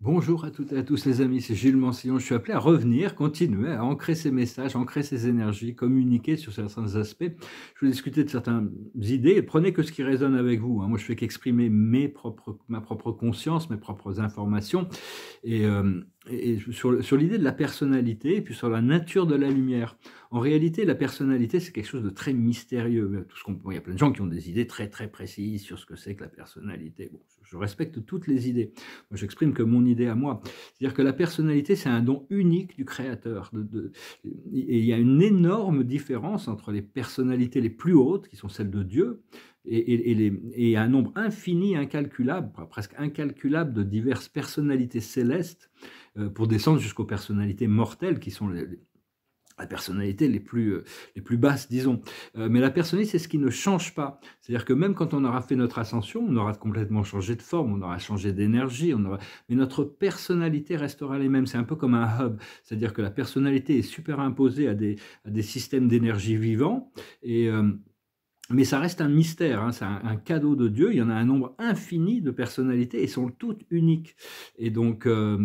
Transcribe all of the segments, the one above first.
Bonjour à toutes et à tous les amis, c'est Gilles Mansillon. Je suis appelé à revenir, continuer à ancrer ces messages, ancrer ces énergies, communiquer sur certains aspects. Je vais discuter de certaines idées prenez que ce qui résonne avec vous. Hein. Moi, je fais qu'exprimer mes propres, ma propre conscience, mes propres informations et euh, et sur, sur l'idée de la personnalité et puis sur la nature de la lumière. En réalité, la personnalité, c'est quelque chose de très mystérieux. Tout ce qu'on, il y a plein de gens qui ont des idées très très précises sur ce que c'est que la personnalité. Bon, je respecte toutes les idées. j'exprime que mon idée à moi. C'est-à-dire que la personnalité, c'est un don unique du créateur. De, et il y a une énorme différence entre les personnalités les plus hautes, qui sont celles de Dieu, et, et, et, les, un nombre infini, incalculable, presque incalculable de diverses personnalités célestes, euh, pour descendre jusqu'aux personnalités mortelles qui sont les, la personnalité les plus, euh, les plus basses, disons. Euh, mais la personnalité, c'est ce qui ne change pas. C'est-à-dire que même quand on aura fait notre ascension, on aura complètement changé de forme, on aura changé d'énergie, on aura... mais notre personnalité restera les mêmes. C'est un peu comme un hub. C'est-à-dire que la personnalité est superimposée à des, à des systèmes d'énergie vivants et mais ça reste un mystère, hein, c'est un, cadeau de Dieu. Il y en a un nombre infini de personnalités et sont toutes uniques. Et donc, euh,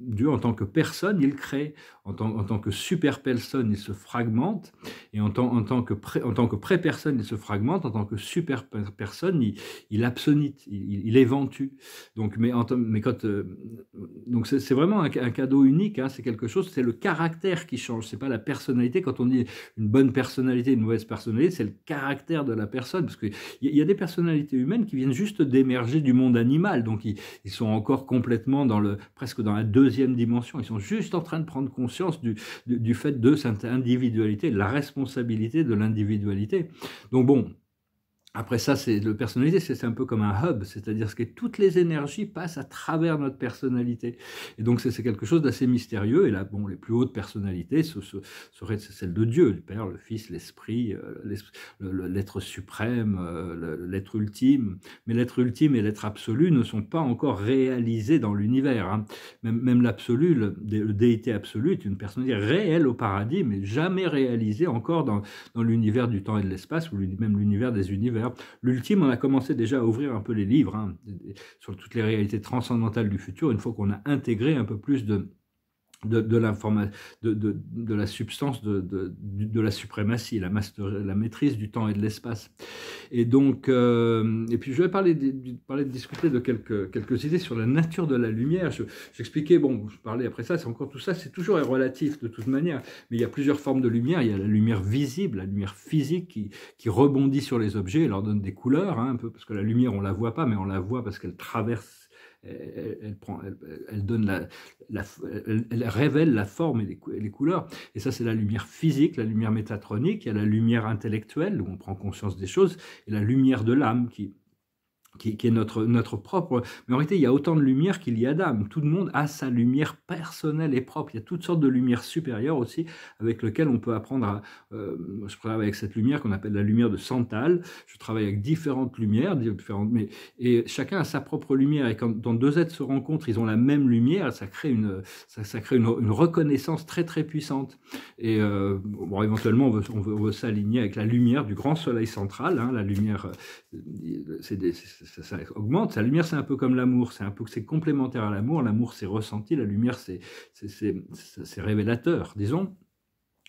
Dieu, en tant que personne, il crée. En tant, en tant que super personne, il se fragmente. Et en tant, en tant que pré-personne, il se fragmente. En tant que super personne, il, il absonite, il, éventue. Donc, mais, mais quand, euh, donc c'est, vraiment un, cadeau unique. Hein. c'est quelque chose, c'est le caractère qui change. C'est pas la personnalité. Quand on dit une bonne personnalité, une mauvaise personnalité, c'est le caractère de la personne. Parce qu'il y a des personnalités humaines qui viennent juste d'émerger du monde animal. Donc, ils, sont encore complètement dans le, presque dans la deuxième dimension. Ils sont juste en train de prendre conscience du, du fait de cette individualité, de la responsabilité de l'individualité. Donc, bon, après ça, c'est le personnalité, c'est un peu comme un hub, c'est-à-dire que toutes les énergies passent à travers notre personnalité. Et donc, c'est quelque chose d'assez mystérieux. Et là, bon, les plus hautes personnalités ce, seraient celles de Dieu, le Père, le Fils, l'Esprit, euh, l'être suprême, euh, l'être ultime. Mais l'être ultime et l'être absolu ne sont pas encore réalisés dans l'univers. Hein. Même, l'absolu, le, déité absolu, est une personnalité réelle au paradis, mais jamais réalisée encore dans, dans l'univers du temps et de l'espace, ou même l'univers des univers l'ultime, on a commencé déjà à ouvrir un peu les livres hein, sur toutes les réalités transcendantales du futur, une fois qu'on a intégré un peu plus de, de, de, la substance, de, la suprématie, la, la maîtrise du temps et de l'espace. Et donc, euh, et puis je vais parler, parler de discuter de quelques, quelques idées sur la nature de la lumière. J'expliquais, bon, je parlais après ça, c'est encore tout ça, c'est toujours relatif de toute manière, mais il y a plusieurs formes de lumière. Il y a la lumière visible, la lumière physique qui, rebondit sur les objets et leur donne des couleurs, hein, un peu, parce que la lumière, on la voit pas, mais on la voit parce qu'elle traverse elle, donne la, révèle la forme et les, les couleurs. Et ça, c'est la lumière physique, la lumière métatronique, il y a la lumière intellectuelle où on prend conscience des choses, et la lumière de l'âme qui qui, est notre, notre propre. Mais en réalité, il y a autant de lumière qu'il y a d'âme. Tout le monde a sa lumière personnelle et propre. Il y a toutes sortes de lumières supérieures aussi avec lesquelles on peut apprendre à. Euh, je travaille avec cette lumière qu'on appelle la lumière de Santal. Je travaille avec différentes lumières, différentes, mais, et chacun a sa propre lumière. Et quand deux êtres se rencontrent, ils ont la même lumière, ça crée une, ça, crée une, reconnaissance très très puissante. Et euh, bon, éventuellement, on veut, on s'aligner avec la lumière du grand soleil central. Hein, la lumière, euh, c'est ça, augmente. La lumière, c'est un peu comme l'amour, c'est un peu que c'est complémentaire à l'amour. L'amour, c'est ressenti, la lumière, c'est révélateur, disons.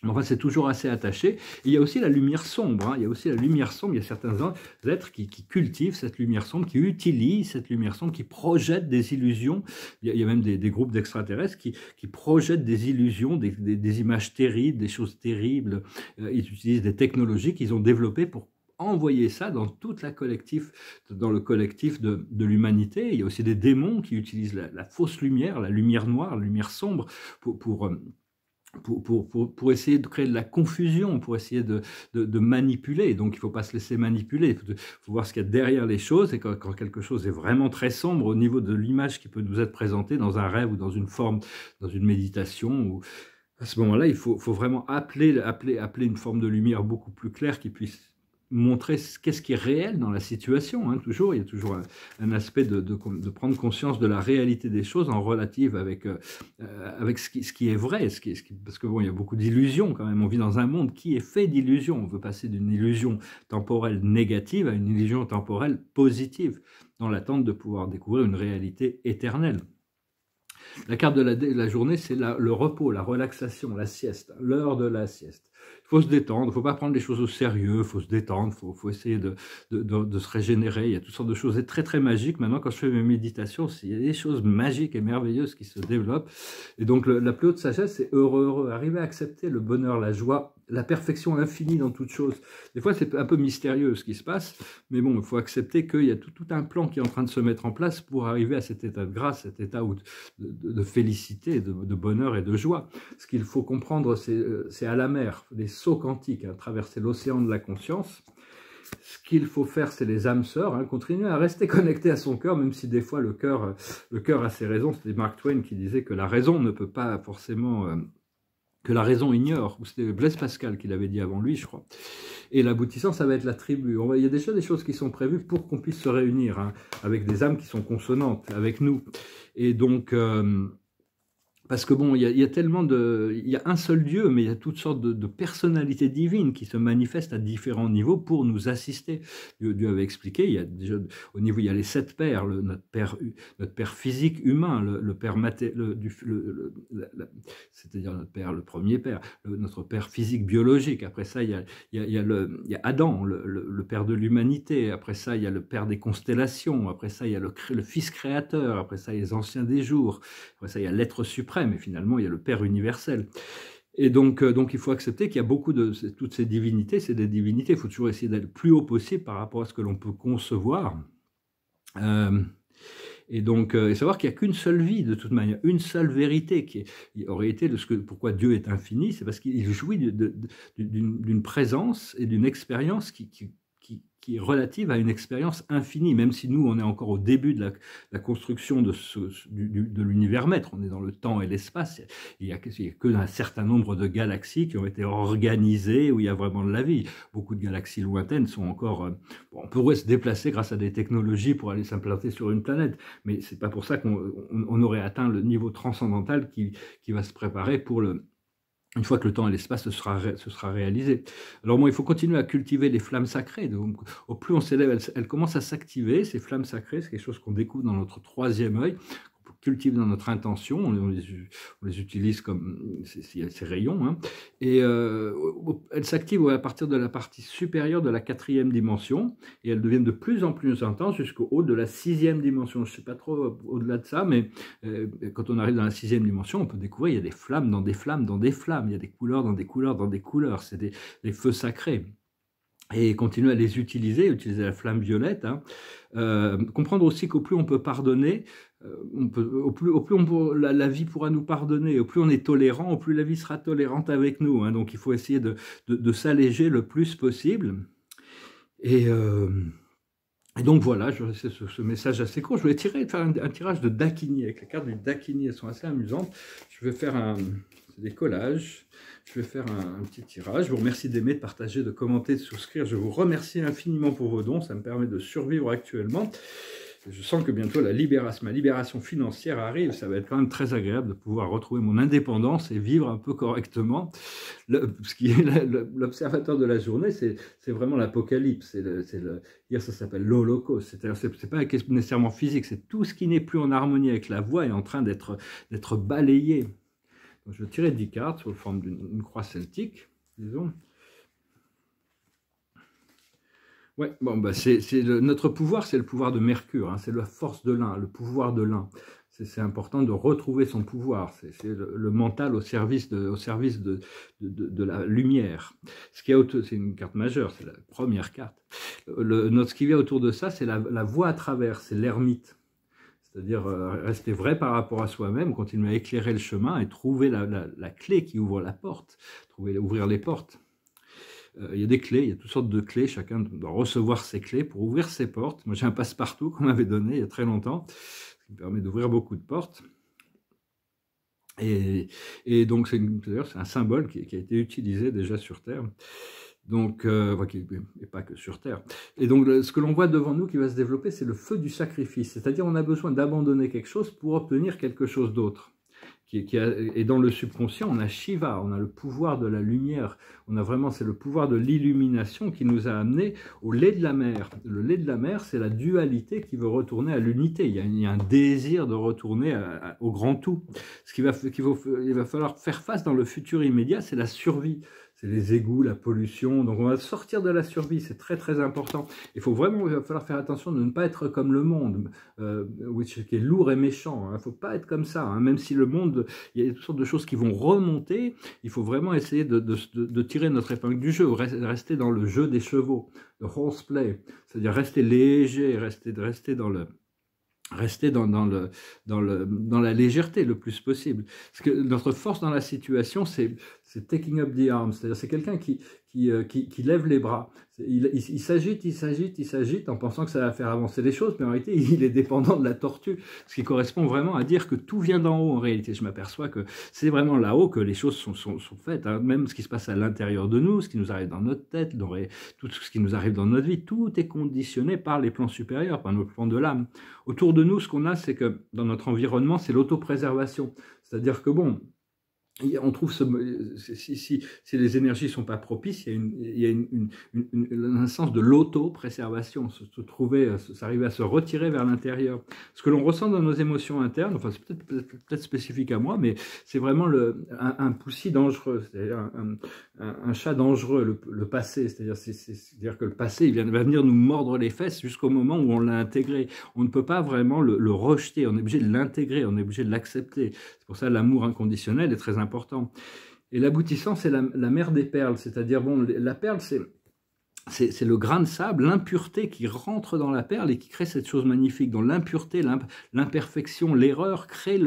Enfin, c'est toujours assez attaché. il y a aussi la lumière sombre. Hein. Il y a aussi la lumière sombre. Il y a certains êtres qui, cultivent cette lumière sombre, qui utilisent cette lumière sombre, qui projettent des illusions. Il y a, même des, groupes d'extraterrestres qui, qui, projettent des illusions, des, des, des, images terribles, des choses terribles. Euh, ils utilisent des technologies qu'ils ont développées pour envoyer ça dans toute la collectif, dans le collectif de, l'humanité. Il y a aussi des démons qui utilisent la, fausse lumière, la lumière noire, la lumière sombre pour, euh, pour pour, pour, pour, essayer de créer de la confusion, pour essayer de, de, manipuler. Donc il ne faut pas se laisser manipuler, il faut, voir ce qu'il y a derrière les choses. Et quand, quelque chose est vraiment très sombre au niveau de l'image qui peut nous être présentée dans un rêve ou dans une forme, dans une méditation, ou, à ce moment-là, il faut, faut vraiment appeler, appeler, appeler une forme de lumière beaucoup plus claire qui puisse montrer qu'est-ce qui est réel dans la situation. Hein, toujours, il y a toujours un, aspect de, prendre conscience de la réalité des choses en relative avec, euh, avec ce, qui, est vrai. Ce qui, parce que bon, il y a beaucoup d'illusions quand même. On vit dans un monde qui est fait d'illusions. On veut passer d'une illusion temporelle négative à une illusion temporelle positive, dans l'attente de pouvoir découvrir une réalité éternelle. La carte de la journée, c'est le repos, la relaxation, la sieste, l'heure de la sieste il faut se détendre, il ne faut pas prendre les choses au sérieux, il faut se détendre, il faut, essayer de, se régénérer. Il y a toutes sortes de choses très très magiques. Maintenant, quand je fais mes méditations, il y a des choses magiques et merveilleuses qui se développent. Et donc, la plus haute sagesse, c'est heureux, Arriver à accepter le bonheur, la joie, la perfection infinie dans toutes choses. Des fois, c'est un peu mystérieux ce qui se passe, mais bon, il faut accepter qu'il y a tout, un plan qui est en train de se mettre en place pour arriver à cet état de grâce, cet état de, félicité, de, bonheur et de joie. Ce qu'il faut comprendre, c'est euh, à la mer des sauts quantiques, à hein, traverser l'océan de la conscience. Ce qu'il faut faire, c'est les âmes sœurs, hein, continuer à rester connecté à son cœur, même si des fois le cœur, euh, le cœur a ses raisons. C'était Mark Twain qui disait que la raison ne peut pas forcément... Euh, que la raison ignore, ou c'était Blaise Pascal qui l'avait dit avant lui, je crois. Et l'aboutissant, ça va être la tribu. il y a déjà des choses qui sont prévues pour qu'on puisse se réunir, hein, avec des âmes qui sont consonantes avec nous. Et donc... Euh, parce que bon, il y, a tellement de. Il y a un seul Dieu, mais il y a toutes sortes de, personnalités divines qui se manifestent à différents niveaux pour nous assister. Dieu, avait expliqué, il y a au niveau, il y a les sept pères, notre, père, notre père physique humain, le, père maté, c'est-à-dire notre père, le premier père, notre père physique biologique. Après ça, il y a, il y a, il y a Adam, le, père de l'humanité. Après ça, il y a le père des constellations. Après ça, il y a le, le fils créateur. Après ça, il y a les anciens des jours. Après ça, il y a l'être suprême mais finalement, il y a le Père universel. Et donc, euh, donc il faut accepter qu'il y a beaucoup de toutes ces divinités, c'est des divinités. Il faut toujours essayer d'être le plus haut possible par rapport à ce que l'on peut concevoir. Euh, et donc, euh, et savoir qu'il n'y a qu'une seule vie, de toute manière, une seule vérité, qui aurait été de ce que, pourquoi Dieu est infini, c'est parce qu'il jouit d'une présence et d'une expérience qui, qui est relative à une expérience infinie, même si nous, on est encore au début de la, construction de, de l'univers maître, on est dans le temps et l'espace, il n'y a, que d'un certain nombre de galaxies qui ont été organisées, où il y a vraiment de la vie. Beaucoup de galaxies lointaines sont encore... Euh, on pourrait se déplacer grâce à des technologies pour aller s'implanter sur une planète, mais c'est pas pour ça qu'on aurait atteint le niveau transcendantal qui va se préparer pour le une fois que le temps et l'espace se sera, se sera réalisé. Alors bon, il faut continuer à cultiver les flammes sacrées. au plus on s'élève, elles, elles, commencent à s'activer. Ces flammes sacrées, c'est quelque chose qu'on découvre dans notre troisième œil cultive dans notre intention, on, les, utilise comme ces rayons, hein. et euh, elles s'activent à partir de la partie supérieure de la quatrième dimension, et elles deviennent de plus en plus intenses jusqu'au haut de la sixième dimension. Je ne sais pas trop au-delà de ça, mais euh, quand on arrive dans la sixième dimension, on peut découvrir il y a des flammes dans des flammes dans des flammes, il y a des couleurs dans des couleurs dans des couleurs, c'est des feux sacrés et continuer à les utiliser, utiliser la flamme violette. Hein. Euh, comprendre aussi qu'au plus on peut pardonner, euh, au plus, au plus la, vie pourra nous pardonner, au plus on est tolérant, au plus la vie sera tolérante avec nous. Hein. donc il faut essayer de, de, s'alléger le plus possible. Et, euh, donc voilà, c'est ce, ce, message assez court. Je voulais tirer, faire un, un tirage de Dakini avec les cartes du Dakini, elles sont assez amusantes. Je vais faire un, c'est des collages. Je vais faire un, petit tirage. Je vous remercie d'aimer, de partager, de commenter, de souscrire. Je vous remercie infiniment pour vos dons. Ça me permet de survivre actuellement. Je sens que bientôt la libération, ma libération financière arrive. Ça va être quand même très agréable de pouvoir retrouver mon indépendance et vivre un peu correctement. ce qui est l'observateur de la journée, c'est vraiment l'apocalypse. Hier, ça s'appelle l'holocauste. cest à c'est pas nécessairement physique. C'est tout ce qui n'est plus en harmonie avec la voix est en train d'être balayé je vais tirer 10 cartes sous forme d'une croix celtique, disons. Ouais, bon, bah c'est notre pouvoir, c'est le pouvoir de Mercure, hein. c'est la force de l'un, le pouvoir de l'un. C'est important de retrouver son pouvoir, c'est le, mental au service de, au service de, la lumière. Ce qui est c'est une carte majeure, c'est la première carte. notre, ce qui vient autour de ça, c'est la, la voie à travers, c'est l'ermite c'est-à-dire euh, rester vrai par rapport à soi-même, continuer à éclairer le chemin et trouver la, clé qui ouvre la porte, trouver, ouvrir les portes. Euh, il y a des clés, il y a toutes sortes de clés, chacun doit recevoir ses clés pour ouvrir ses portes. Moi j'ai un passe-partout qu'on m'avait donné il y a très longtemps, qui me permet d'ouvrir beaucoup de portes. Et, donc c'est un symbole qui, a été utilisé déjà sur Terre. Donc, euh, qu'il et pas que sur Terre. Et donc, ce que l'on voit devant nous qui va se développer, c'est le feu du sacrifice. C'est-à-dire, on a besoin d'abandonner quelque chose pour obtenir quelque chose d'autre. Qui, et dans le subconscient, on a Shiva, on a le pouvoir de la lumière. On a vraiment, c'est le pouvoir de l'illumination qui nous a amenés au lait de la mer. Le lait de la mer, c'est la dualité qui veut retourner à l'unité. Il, y a un désir de retourner au grand tout. Ce qu'il va falloir faire face dans le futur immédiat, c'est la survie c'est les égouts, la pollution. Donc on va sortir de la survie, c'est très très important. Il faut vraiment, falloir faire attention de ne pas être comme le monde, euh, qui est lourd et méchant. Il hein. ne faut pas être comme ça, hein. même si le monde, il y a toutes sortes de choses qui vont remonter, il faut vraiment essayer de, tirer notre épingle du jeu, rester dans le jeu des chevaux, le horseplay, c'est-à-dire rester léger, rester, rester dans le rester dans, le, dans, le, dans la légèreté le plus possible. Parce que notre force dans la situation, c'est taking up the arms. C'est-à-dire, c'est quelqu'un qui, euh, qui, lève les bras. Il, s'agite, il s'agite, il s'agite en pensant que ça va faire avancer les choses, mais en réalité, il est dépendant de la tortue, ce qui correspond vraiment à dire que tout vient d'en haut en réalité. Je m'aperçois que c'est vraiment là-haut que les choses sont, faites, hein. même ce qui se passe à l'intérieur de nous, ce qui nous arrive dans notre tête, tout ce qui nous arrive dans notre vie, tout est conditionné par les plans supérieurs, par nos plans de l'âme. Autour de nous, ce qu'on a, c'est que dans notre environnement, c'est l'autopréservation. C'est-à-dire que bon, on trouve ce, si, si, les énergies sont pas propices, il y a, un sens de l'auto-préservation, se, trouver, euh, s'arriver à se retirer vers l'intérieur. Ce que l'on ressent dans nos émotions internes, enfin c'est peut-être spécifique à moi, mais c'est vraiment un, un dangereux, c'est-à-dire un, chat dangereux, le, passé, c'est-à-dire cest dire que le passé vient, va venir nous mordre les fesses jusqu'au moment où on l'a intégré. On ne peut pas vraiment le, rejeter, on est obligé de l'intégrer, on est obligé de l'accepter. C'est pour ça l'amour inconditionnel est très important important. Et l'aboutissant, c'est la, la, mer des perles. C'est-à-dire, bon, la perle, c'est c'est le grain de sable, l'impureté qui rentre dans la perle et qui crée cette chose magnifique. Dans l'impureté, l'imperfection, l'erreur crée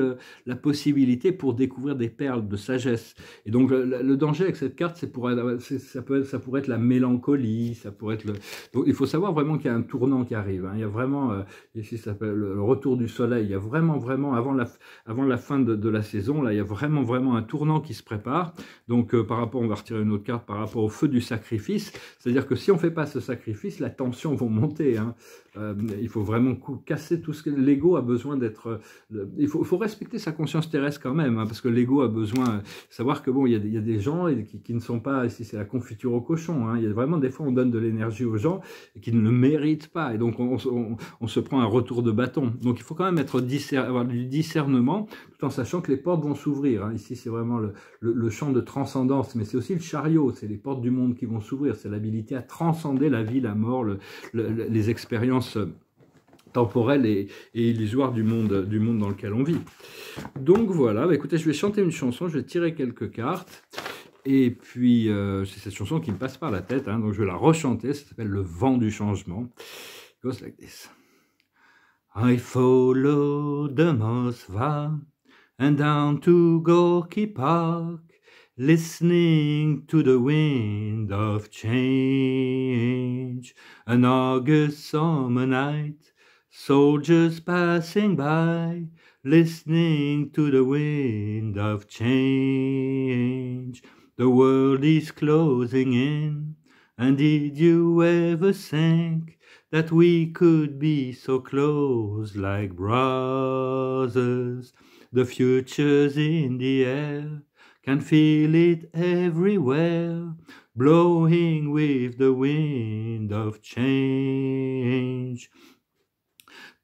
la possibilité pour découvrir des perles de sagesse. Et donc le, danger avec cette carte, c'est pour ça peut ça pourrait être la mélancolie, ça pourrait être le. il faut savoir vraiment qu'il y a un tournant qui arrive. Hein. Il y a vraiment euh, ici ça s'appelle le retour du soleil. Il y a vraiment vraiment avant la avant la fin de, la saison là, il y a vraiment vraiment un tournant qui se prépare. Donc euh, par rapport, on va retirer une autre carte par rapport au feu du sacrifice, c'est-à-dire que si si on ne fait pas ce sacrifice, la tension va monter. Hein. Euh, il faut vraiment casser tout ce que l'ego a besoin d'être. Euh, il faut, respecter sa conscience terrestre quand même, hein, parce que l'ego a besoin euh, savoir que bon, il y a, des gens qui, qui, ne sont pas ici, c'est la confiture au cochon. Hein. Il y a vraiment des fois on donne de l'énergie aux gens qui ne le méritent pas, et donc on, se prend un retour de bâton. Donc il faut quand même être avoir du discernement, tout en sachant que les portes vont s'ouvrir. Ici c'est vraiment le, champ de transcendance, mais c'est aussi le chariot, c'est les portes du monde qui vont s'ouvrir, c'est l'habilité à transcender la vie, la mort, les expériences temporelles et, illusoires du monde, du monde dans lequel on vit. Donc voilà, bah, écoutez, je vais chanter une chanson, je vais tirer quelques cartes. Et puis, euh, c'est cette chanson qui me passe par la tête, hein, donc je vais la rechanter, ça s'appelle Le vent du changement. It goes like this. I follow the Mosva and down to Gorky Park. listening to the wind of change. An August summer night, soldiers passing by, listening to the wind of change. The world is closing in, and did you ever think that we could be so close like brothers? The future's in the air can feel it everywhere, blowing with the wind of change.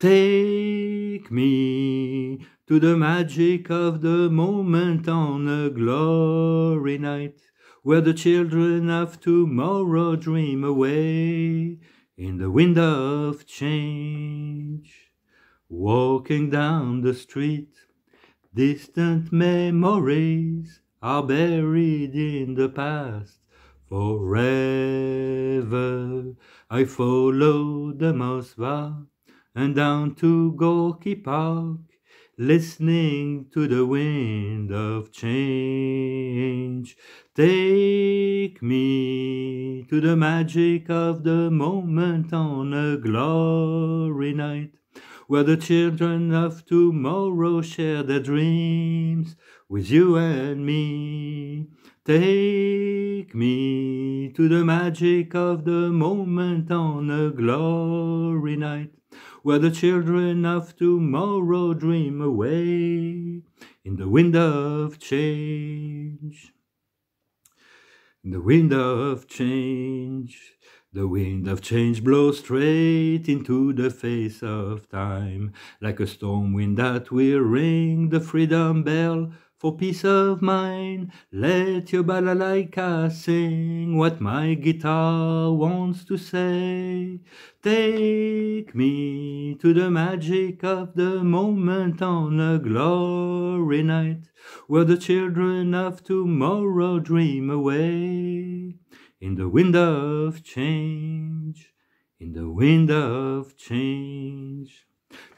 Take me to the magic of the moment on a glory night, where the children of tomorrow dream away in the wind of change. Walking down the street, distant memories are buried in the past forever. I follow the Mosva and down to Gorky Park, listening to the wind of change. Take me to the magic of the moment on a glory night where the children of tomorrow share their dreams with you and me. Take me to the magic of the moment on a glory night, where the children of tomorrow dream away in the wind of change. In the wind of change. The wind of change blows straight into the face of time, like a storm wind that will ring the freedom bell for peace of mind. Let your balalaika sing what my guitar wants to say. Take me to the magic of the moment on a glory night, where the children of tomorrow dream away. in the wind of change, in the wind of change.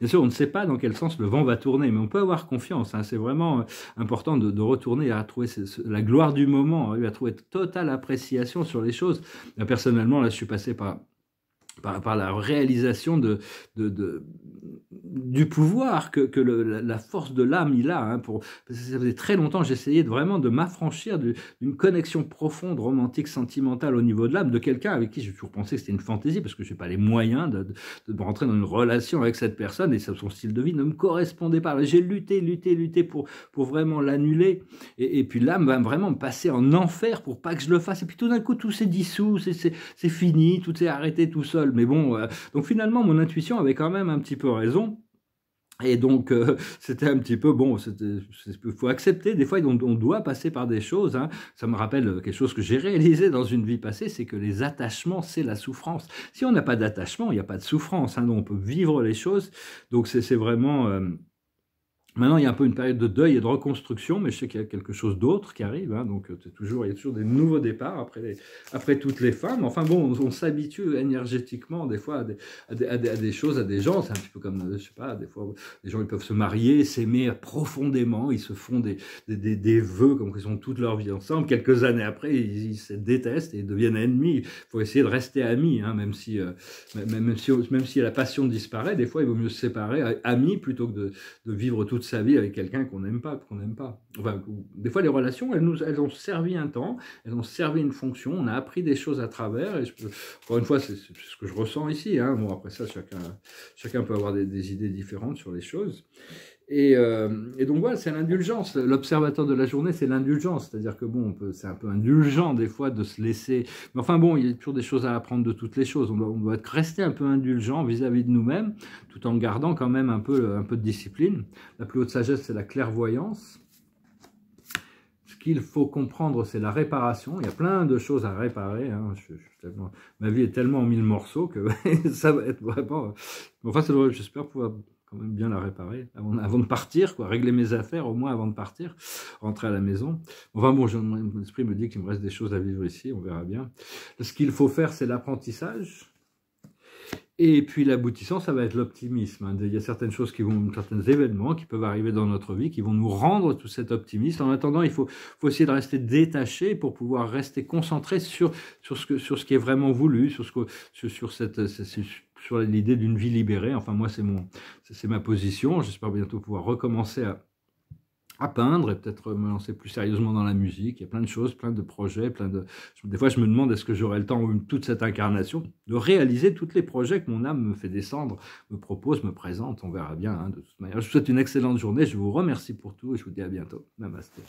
Bien sûr, on ne sait pas dans quel sens le vent va tourner, mais on peut avoir confiance. Hein. C'est vraiment euh, important de, de, retourner à trouver la gloire du moment, à hein. trouver totale appréciation sur les choses. Personnellement, là, je suis passé par par, la réalisation de, du pouvoir que, la force de l'âme il a. Hein, pour, ça faisait très longtemps j'essayais de, vraiment de m'affranchir d'une connexion profonde, romantique, sentimentale au niveau de l'âme de quelqu'un avec qui j'ai toujours pensé que c'était une fantaisie parce que je n'ai pas les moyens de, rentrer dans une relation avec cette personne et son style de vie ne me correspondait pas. J'ai lutté, lutté, lutté pour, pour vraiment l'annuler. Et, et, puis l'âme va vraiment me passer en enfer pour pas que je le fasse. Et puis tout d'un coup, tout s'est dissous, c'est fini, tout s'est arrêté tout seul. Mais bon, euh, donc finalement, mon intuition avait quand même un petit peu raison. Et donc, euh, c'était un petit peu, bon, il faut accepter, des fois, on, doit passer par des choses. Hein. Ça me rappelle quelque chose que j'ai réalisé dans une vie passée, c'est que les attachements, c'est la souffrance. Si on n'a pas d'attachement, il n'y a pas de souffrance. Hein, donc on peut vivre les choses. Donc, c'est vraiment... Euh, Maintenant, il y a un peu une période de deuil et de reconstruction, mais je sais qu'il y a quelque chose d'autre qui arrive. Hein, donc, euh, toujours, il y a toujours des nouveaux départs après, après toutes les femmes. Enfin bon, on, s'habitue énergétiquement des fois à des, choses, à des gens. C'est un petit peu comme, euh, je sais pas, des fois, les gens ils peuvent se marier, s'aimer profondément. Ils se font des, des, vœux comme ils ont toute leur vie ensemble. Quelques années après, ils, se détestent et deviennent ennemis. Il faut essayer de rester amis, hein, même, si, euh, même, si, même si la passion disparaît. Des fois, il vaut mieux se séparer, amis, plutôt que de, de vivre toute sa vie avec quelqu'un qu'on n'aime pas, qu'on n'aime pas. Enfin, des fois, les relations, elles, nous, elles ont servi un temps, elles ont servi une fonction, on a appris des choses à travers. Et encore une fois, c'est ce que je ressens ici. Hein. Bon, après ça, chacun, chacun peut avoir des idées différentes sur les choses. Euh, et, donc voilà, c'est l'indulgence. L'observateur de la journée, c'est l'indulgence. C'est-à-dire que bon, c'est un peu indulgent des fois de se laisser. Mais enfin bon, il y a toujours des choses à apprendre de toutes les choses. On doit, être rester un peu indulgent vis-à-vis de nous-mêmes, tout en gardant quand même un peu, un peu de discipline. La plus haute sagesse, c'est la clairvoyance. Ce qu'il faut comprendre, c'est la réparation. Il y a plein de choses à réparer. Hein. Ma vie est tellement en mille morceaux que ça va être vraiment. Enfin, j'espère pouvoir bien la réparer avant, de partir, quoi, régler mes affaires au moins avant de partir, rentrer à la maison. Enfin bon, mon esprit me dit qu'il me reste des choses à vivre ici, on verra bien. Ce qu'il faut faire, c'est l'apprentissage. Et puis l'aboutissant, ça va être l'optimisme. Hein. Il y a certaines choses qui vont, certains événements qui peuvent arriver dans notre vie, qui vont nous rendre tout cet optimisme. En attendant, il faut, essayer de rester détaché pour pouvoir rester concentré sur, sur, ce, sur ce qui est vraiment voulu, sur, ce sur, cette, cette sur l'idée d'une vie libérée. Enfin, moi, c'est mon, c'est ma position. J'espère bientôt pouvoir recommencer à, peindre et peut-être me lancer plus sérieusement dans la musique. Il y a plein de choses, plein de projets, plein de. Des fois, je me demande est-ce que j'aurai le temps, toute cette incarnation, de réaliser tous les projets que mon âme me fait descendre, me propose, me présente. On verra bien. Hein, de toute manière, je vous souhaite une excellente journée. Je vous remercie pour tout et je vous dis à bientôt. Namaste.